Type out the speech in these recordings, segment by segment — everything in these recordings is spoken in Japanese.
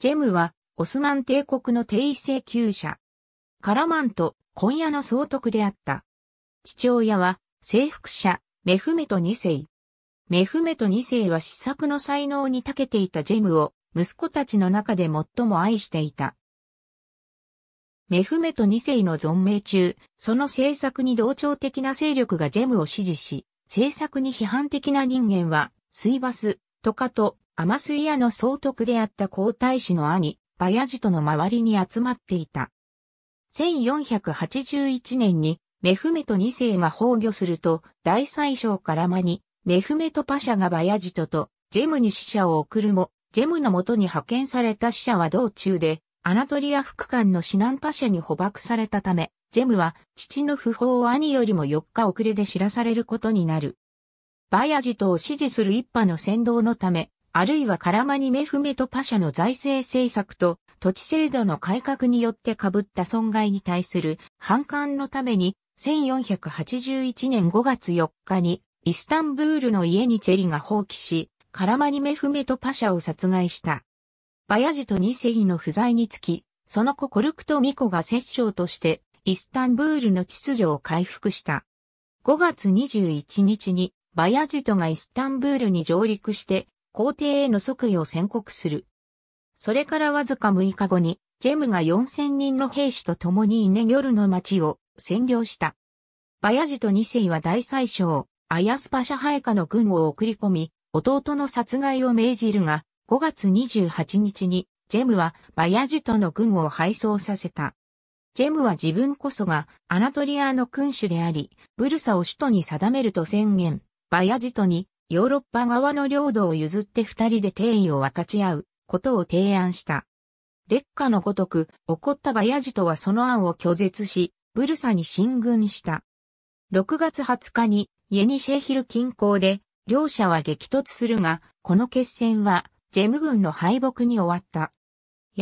ジェムは、オスマン帝国の帝位請求者。カラマンと、今夜の総督であった。父親は、征服者、メフメト2世。メフメト2世は試作の才能に長けていたジェムを、息子たちの中で最も愛していた。メフメト2世の存命中、その政策に同調的な勢力がジェムを支持し、政策に批判的な人間は、水バス、トカト、アマスイアの総督であった皇太子の兄、バヤジトの周りに集まっていた。1481年にメフメト2世が崩御すると、大宰相から間に、メフメトパシャがバヤジトとジェムに使者を送るも、ジェムの元に派遣された使者は道中で、アナトリア副官のシナンパシャに捕獲されたため、ジェムは父の不法を兄よりも4日遅れで知らされることになる。バヤジトを支持する一派の先導のため、あるいはカラマニメフメトパシャの財政政策と土地制度の改革によって被った損害に対する反感のために1481年5月4日にイスタンブールの家にチェリが放棄し、カラマニメフメトパシャを殺害した。バヤジとニセイの不在につき、その子コルクトミコが摂政としてイスタンブールの秩序を回復した。5月21日にバヤジトがイスタンブールに上陸して皇帝への即位を宣告する。それからわずか6日後に、ジェムが4000人の兵士と共にイネギョルの町を占領した。バヤジと二世は大宰相、アヤスパシャハエカの軍を送り込み、弟の殺害を命じるが、5月28日に、ジェムはバヤジとの軍を敗走させた。ジェムは自分こそがアナトリアの君主であり、ブルサを首都に定めると宣言、バヤジトにヨーロッパ側の領土を譲って二人で定位を分かち合うことを提案した。劣化のごとく、怒ったバヤジトはその案を拒絶し、ブルサに進軍した。6月20日に、イェニシェヒル近郊で、両者は激突するが、この決戦は、ジェム軍の敗北に終わった。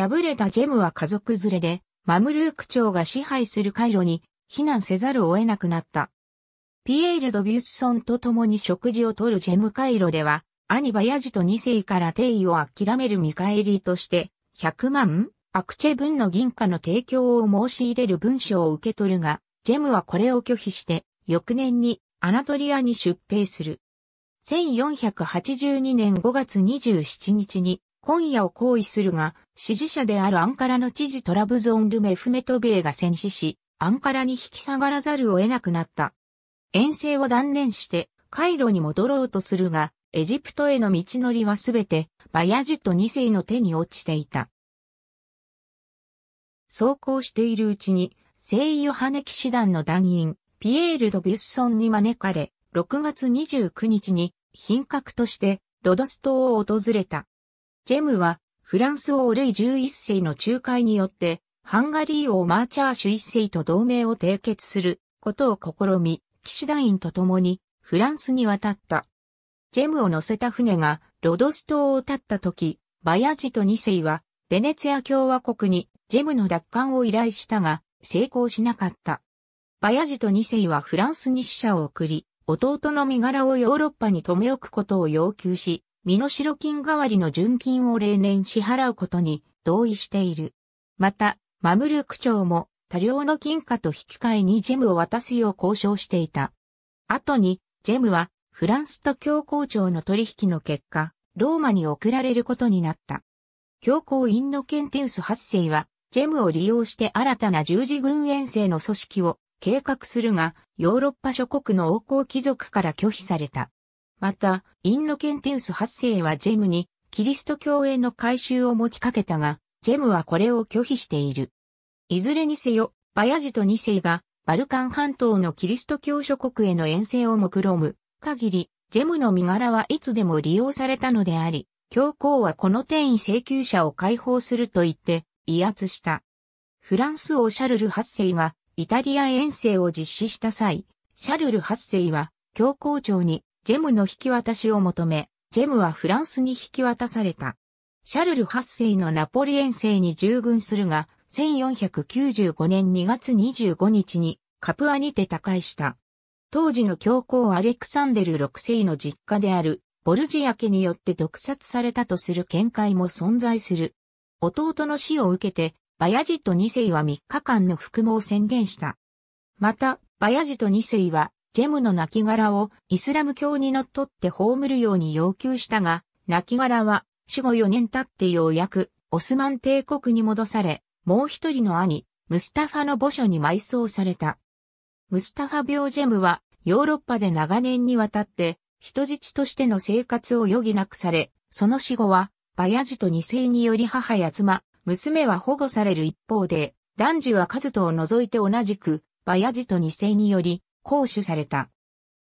敗れたジェムは家族連れで、マムルーク朝が支配するカイロに避難せざるを得なくなった。ピエール・ドビュッソンと共に食事をとるジェムカイロでは、兄バヤジと2世から定位を諦める見返りとして、100万アクチェ分の銀貨の提供を申し入れる文書を受け取るが、ジェムはこれを拒否して、翌年にアナトリアに出兵する。1482年5月27日に、今夜を行為するが、支持者であるアンカラの知事トラブゾンルメフメトベイが戦死し、アンカラに引き下がらざるを得なくなった。遠征を断念してカイロに戻ろうとするが、エジプトへの道のりはすべてバヤジュト2世の手に落ちていた。走行しているうちに、聖ヨハネ騎士団の団員、ピエール・ド・ビュッソンに招かれ、6月29日に品格としてロドス島を訪れた。ジェムはフランス王レイ11世の仲介によってハンガリー王マーチャーシュ1世と同盟を締結することを試み、騎士団員と共にフランスに渡った。ジェムを乗せた船がロドス島を立った時、バヤジと2世はベネツィア共和国にジェムの奪還を依頼したが成功しなかった。バヤジと2世はフランスに死者を送り、弟の身柄をヨーロッパに留め置くことを要求し、身代金代わりの純金を例年支払うことに同意している。また、マムルク朝も多量の金貨と引き換えにジェムを渡すよう交渉していた。後に、ジェムは、フランスと教皇庁の取引の結果、ローマに送られることになった。教皇インノケンティウス8世は、ジェムを利用して新たな十字軍遠征の組織を計画するが、ヨーロッパ諸国の王侯貴族から拒否された。また、インノケンティウス8世はジェムに、キリスト教への改修を持ちかけたが、ジェムはこれを拒否している。いずれにせよ、バヤジと2世が、バルカン半島のキリスト教諸国への遠征を目論む限り、ジェムの身柄はいつでも利用されたのであり、教皇はこの転移請求者を解放すると言って威圧した。フランス王シャルル8世がイタリア遠征を実施した際、シャルル8世は教皇庁にジェムの引き渡しを求め、ジェムはフランスに引き渡された。シャルル8世のナポリ遠征に従軍するが、1495年2月25日にカプアにて他界した。当時の教皇アレクサンデル6世の実家であるボルジア家によって毒殺されたとする見解も存在する。弟の死を受けて、バヤジとト2世は3日間の服務を宣言した。また、バヤジとト2世は、ジェムの亡骸をイスラム教にのっとって葬るように要求したが、亡骸は死後4年経ってようやくオスマン帝国に戻され、もう一人の兄、ムスタファの墓所に埋葬された。ムスタファ・病ジェムは、ヨーロッパで長年にわたって、人質としての生活を余儀なくされ、その死後は、バヤジと二世により母や妻、娘は保護される一方で、男児はカズトを除いて同じく、バヤジと二世により、公主された。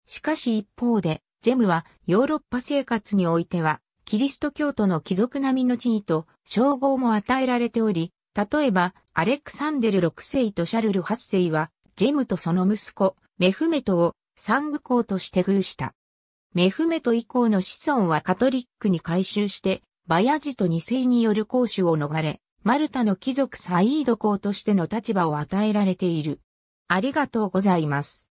しかし一方で、ジェムはヨーロッパ生活においては、キリスト教徒の貴族並みの地位と称号も与えられており、例えば、アレクサンデル6世とシャルル8世は、ジェムとその息子、メフメトをサング公として封した。メフメト以降の子孫はカトリックに改修して、バヤジと2世による公主を逃れ、マルタの貴族サイード公としての立場を与えられている。ありがとうございます。